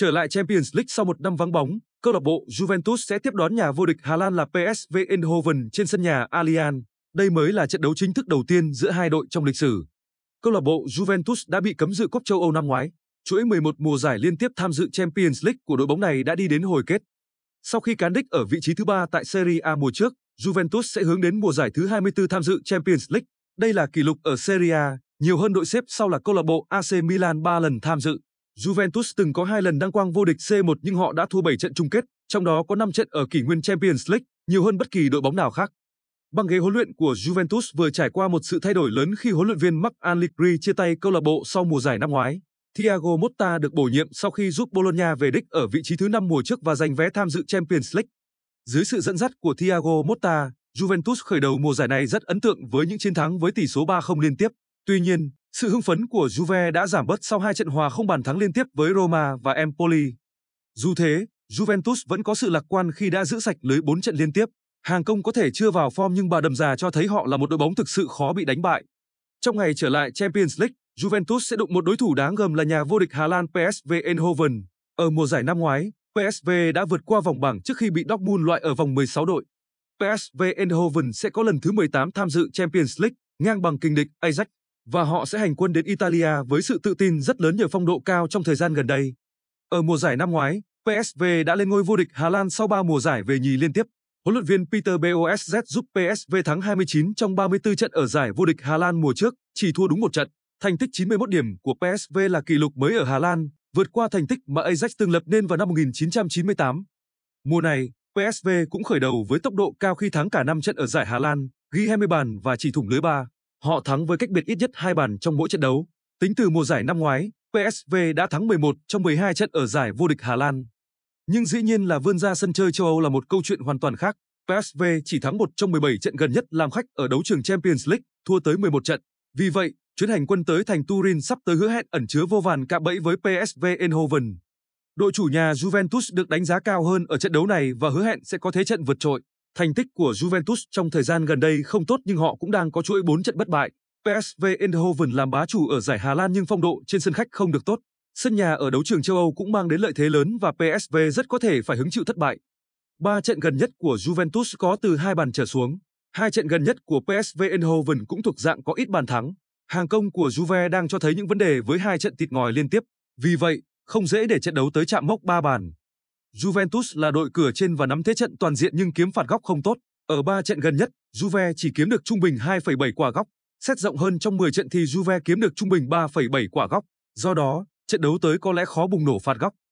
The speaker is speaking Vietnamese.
Trở lại Champions League sau một năm vắng bóng, câu lạc bộ Juventus sẽ tiếp đón nhà vô địch Hà Lan là PSV Eindhoven trên sân nhà Allianz. Đây mới là trận đấu chính thức đầu tiên giữa hai đội trong lịch sử. Câu lạc bộ Juventus đã bị cấm dự Cúp châu Âu năm ngoái. Chuỗi 11 mùa giải liên tiếp tham dự Champions League của đội bóng này đã đi đến hồi kết. Sau khi cán đích ở vị trí thứ ba tại Serie A mùa trước, Juventus sẽ hướng đến mùa giải thứ 24 tham dự Champions League. Đây là kỷ lục ở Serie A, nhiều hơn đội xếp sau là câu lạc bộ AC Milan 3 lần tham dự. Juventus từng có hai lần đăng quang vô địch C1 nhưng họ đã thua 7 trận chung kết, trong đó có 5 trận ở kỷ nguyên Champions League, nhiều hơn bất kỳ đội bóng nào khác. Băng ghế huấn luyện của Juventus vừa trải qua một sự thay đổi lớn khi huấn luyện viên Mark Allegri chia tay câu lạc bộ sau mùa giải năm ngoái. Thiago Motta được bổ nhiệm sau khi giúp Bologna về đích ở vị trí thứ 5 mùa trước và giành vé tham dự Champions League. Dưới sự dẫn dắt của Thiago Motta, Juventus khởi đầu mùa giải này rất ấn tượng với những chiến thắng với tỷ số 3-0 liên tiếp. Tuy nhiên, sự hưng phấn của Juve đã giảm bớt sau hai trận hòa không bàn thắng liên tiếp với Roma và Empoli. Dù thế, Juventus vẫn có sự lạc quan khi đã giữ sạch lưới 4 trận liên tiếp. Hàng công có thể chưa vào form nhưng bà đầm già cho thấy họ là một đội bóng thực sự khó bị đánh bại. Trong ngày trở lại Champions League, Juventus sẽ đụng một đối thủ đáng gờm là nhà vô địch Hà Lan PSV Eindhoven. Ở mùa giải năm ngoái, PSV đã vượt qua vòng bảng trước khi bị Dortmund loại ở vòng 16 đội. PSV Eindhoven sẽ có lần thứ 18 tham dự Champions League, ngang bằng kình địch Ajax và họ sẽ hành quân đến Italia với sự tự tin rất lớn nhờ phong độ cao trong thời gian gần đây. Ở mùa giải năm ngoái, PSV đã lên ngôi vô địch Hà Lan sau 3 mùa giải về nhì liên tiếp. Huấn luyện viên Peter Bosz giúp PSV thắng 29 trong 34 trận ở giải vô địch Hà Lan mùa trước, chỉ thua đúng một trận. Thành tích 91 điểm của PSV là kỷ lục mới ở Hà Lan, vượt qua thành tích mà Ajax từng lập nên vào năm 1998. Mùa này, PSV cũng khởi đầu với tốc độ cao khi thắng cả 5 trận ở giải Hà Lan, ghi 20 bàn và chỉ thủng lưới 3. Họ thắng với cách biệt ít nhất hai bàn trong mỗi trận đấu. Tính từ mùa giải năm ngoái, PSV đã thắng 11 trong 12 trận ở giải vô địch Hà Lan. Nhưng dĩ nhiên là vươn ra sân chơi châu Âu là một câu chuyện hoàn toàn khác. PSV chỉ thắng một trong 17 trận gần nhất làm khách ở đấu trường Champions League, thua tới 11 trận. Vì vậy, chuyến hành quân tới thành Turin sắp tới hứa hẹn ẩn chứa vô vàn cạm bẫy với PSV Eindhoven. Đội chủ nhà Juventus được đánh giá cao hơn ở trận đấu này và hứa hẹn sẽ có thế trận vượt trội. Thành tích của Juventus trong thời gian gần đây không tốt nhưng họ cũng đang có chuỗi 4 trận bất bại. PSV Eindhoven làm bá chủ ở giải Hà Lan nhưng phong độ trên sân khách không được tốt. Sân nhà ở đấu trường châu Âu cũng mang đến lợi thế lớn và PSV rất có thể phải hứng chịu thất bại. Ba trận gần nhất của Juventus có từ hai bàn trở xuống. Hai trận gần nhất của PSV Eindhoven cũng thuộc dạng có ít bàn thắng. Hàng công của Juve đang cho thấy những vấn đề với hai trận tịt ngòi liên tiếp. Vì vậy, không dễ để trận đấu tới chạm mốc 3 bàn. Juventus là đội cửa trên và nắm thế trận toàn diện nhưng kiếm phạt góc không tốt. Ở 3 trận gần nhất, Juve chỉ kiếm được trung bình 2,7 quả góc. Xét rộng hơn trong 10 trận thì Juve kiếm được trung bình 3,7 quả góc. Do đó, trận đấu tới có lẽ khó bùng nổ phạt góc.